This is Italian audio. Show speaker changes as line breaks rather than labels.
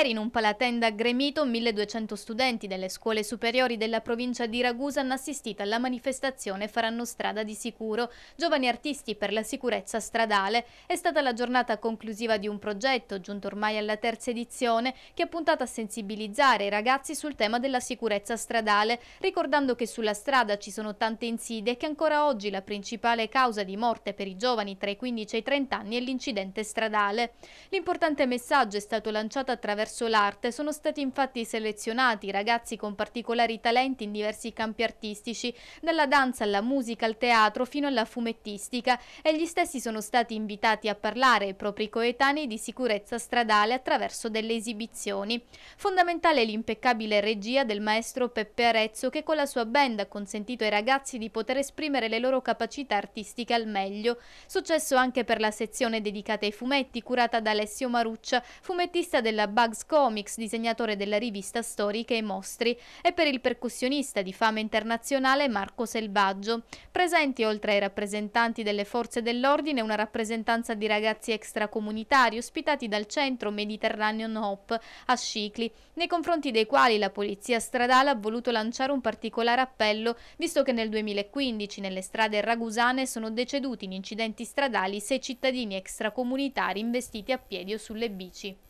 Ieri in un palatenda aggremito 1200 studenti delle scuole superiori della provincia di Ragusa hanno assistito alla manifestazione Faranno strada di sicuro, giovani artisti per la sicurezza stradale. È stata la giornata conclusiva di un progetto, giunto ormai alla terza edizione, che ha puntato a sensibilizzare i ragazzi sul tema della sicurezza stradale, ricordando che sulla strada ci sono tante insidie e che ancora oggi la principale causa di morte per i giovani tra i 15 e i 30 anni è l'incidente stradale. L'importante messaggio è stato lanciato attraverso verso l'arte sono stati infatti selezionati ragazzi con particolari talenti in diversi campi artistici, dalla danza alla musica, al teatro fino alla fumettistica e gli stessi sono stati invitati a parlare ai propri coetanei di sicurezza stradale attraverso delle esibizioni. Fondamentale l'impeccabile regia del maestro Peppe Arezzo che con la sua band ha consentito ai ragazzi di poter esprimere le loro capacità artistiche al meglio. Successo anche per la sezione dedicata ai fumetti curata da Alessio Maruccia, fumettista della Bug Bugs Comics, disegnatore della rivista Storiche e mostri, e per il percussionista di fama internazionale Marco Selvaggio. Presenti oltre ai rappresentanti delle forze dell'ordine una rappresentanza di ragazzi extracomunitari ospitati dal centro Mediterranean Hop a Scicli, nei confronti dei quali la polizia stradale ha voluto lanciare un particolare appello, visto che nel 2015 nelle strade ragusane sono deceduti in incidenti stradali sei cittadini extracomunitari investiti a piedi o sulle bici.